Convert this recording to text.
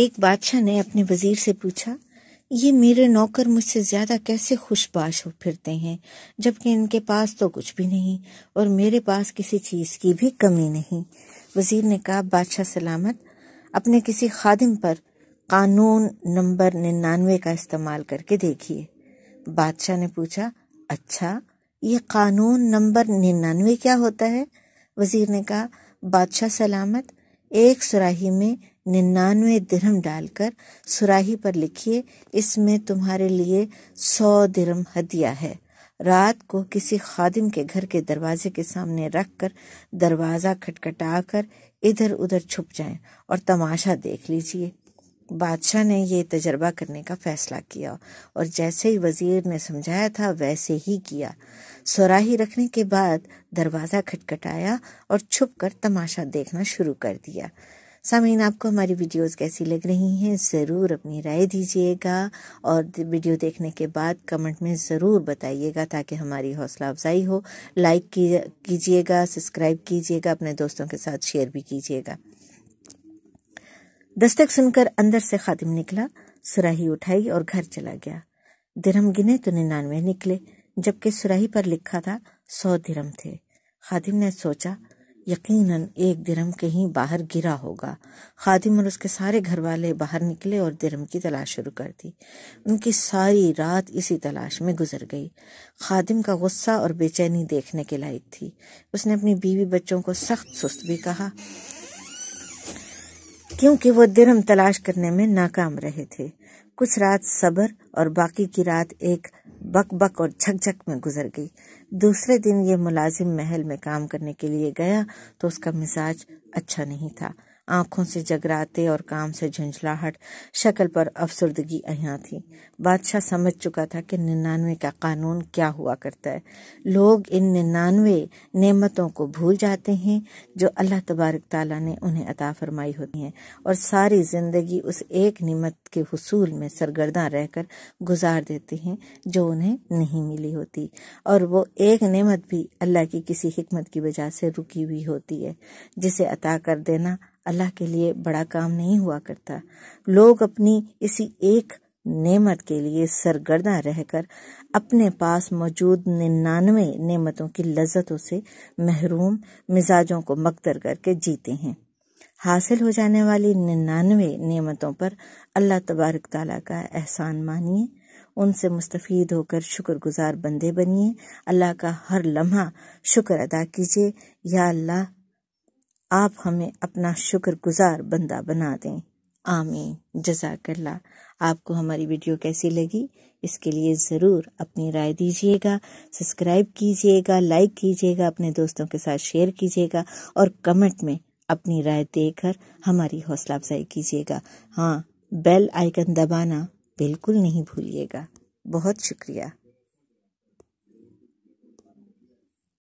एक बादशाह ने अपने वजीर से पूछा ये मेरे नौकर मुझसे ज्यादा कैसे खुशबाश हो फिरते हैं जबकि इनके पास तो कुछ भी नहीं और मेरे पास किसी चीज की भी कमी नहीं वजीर ने कहा बादशाह सलामत अपने किसी खादिम पर कानून नंबर निन्यानवे का इस्तेमाल करके देखिए बादशाह ने पूछा अच्छा ये कानून नंबर निन्यानवे क्या होता है वजीर ने कहा बादशाह सलामत एक सुराही में निन्यानवे दिरम डालकर सुराही पर लिखिए इसमें तुम्हारे लिए सौ दिरम हदिया है रात को किसी खादिम के घर के दरवाजे के सामने रख कर दरवाज़ा खटखटाकर इधर उधर छुप जाए और तमाशा देख लीजिए बादशाह ने ये तजर्बा करने का फैसला किया और जैसे ही वजीर ने समझाया था वैसे ही किया सुराही रखने के बाद दरवाज़ा खटखटाया और छुप कर तमाशा देखना शुरू कर दिया सामीन आपको हमारी वीडियोस कैसी लग रही हैं ज़रूर अपनी राय दीजिएगा और वीडियो देखने के बाद कमेंट में ज़रूर बताइएगा ताकि हमारी हौसला अफजाई हो लाइक कीजिएगा सब्सक्राइब कीजिएगा अपने दोस्तों के साथ शेयर भी कीजिएगा दस्तक सुनकर अंदर से खादिम निकला सुराही उठाई और घर चला गया दिरम गिने तो निन्यानवे निकले जबकि सुराही पर लिखा था सौ दिरम थे खादिम ने सोचा यकीनन एक दिरम कहीं बाहर गिरा होगा खादिम और उसके सारे घर वाले बाहर निकले और दिरम की तलाश शुरू कर दी उनकी सारी रात इसी तलाश में गुजर गई खादिम का गुस्सा और बेचैनी देखने के लायक थी उसने अपनी बीवी बच्चों को सख्त सुस्त भी कहा क्योंकि वो दिरम तलाश करने में नाकाम रहे थे कुछ रात सब्र और बाकी की रात एक बक बक और झकझक में गुजर गई दूसरे दिन ये मुलाजिम महल में काम करने के लिए गया तो उसका मिजाज अच्छा नहीं था आंखों से जगराते और काम से झुंझलाहट शक्ल पर अफसरदगी अहिया थी बादशाह समझ चुका था कि निन्यानवे का कानून क्या हुआ करता है लोग इन निन्यानवे नेमतों को भूल जाते हैं जो अल्लाह तबारक ताला ने उन्हें अता फरमाई होती हैं और सारी ज़िंदगी उस एक नियमत के हसूल में सरगर्दा रहकर गुजार देते हैं जो उन्हें नहीं मिली होती और वो एक नेमत भी अल्लाह की किसी हमत की वजह से रुकी हुई होती है जिसे अता कर देना अल्लाह के लिए बड़ा काम नहीं हुआ करता लोग अपनी इसी एक नेमत के लिए सरगर्दा रहकर अपने पास मौजूद निन्यानवे नेमतों की लज्जतों से महरूम मिजाजों को मकदर करके जीते हैं हासिल हो जाने वाली निन्यानवे नेमतों पर अल्लाह तबारक ताली का एहसान मानिए उनसे मुस्तफ़ होकर शुक्रगुजार बंदे बनिए अल्लाह का हर लम्हा शुक्र अदा कीजिए या अल्लाह आप हमें अपना शुक्रगुजार बंदा बना दें आमीन जजाकल्ला आपको हमारी वीडियो कैसी लगी इसके लिए ज़रूर अपनी राय दीजिएगा सब्सक्राइब कीजिएगा लाइक कीजिएगा अपने दोस्तों के साथ शेयर कीजिएगा और कमेंट में अपनी राय देकर हमारी हौसला अफजाई कीजिएगा हाँ बेल आइकन दबाना बिल्कुल नहीं भूलिएगा बहुत शुक्रिया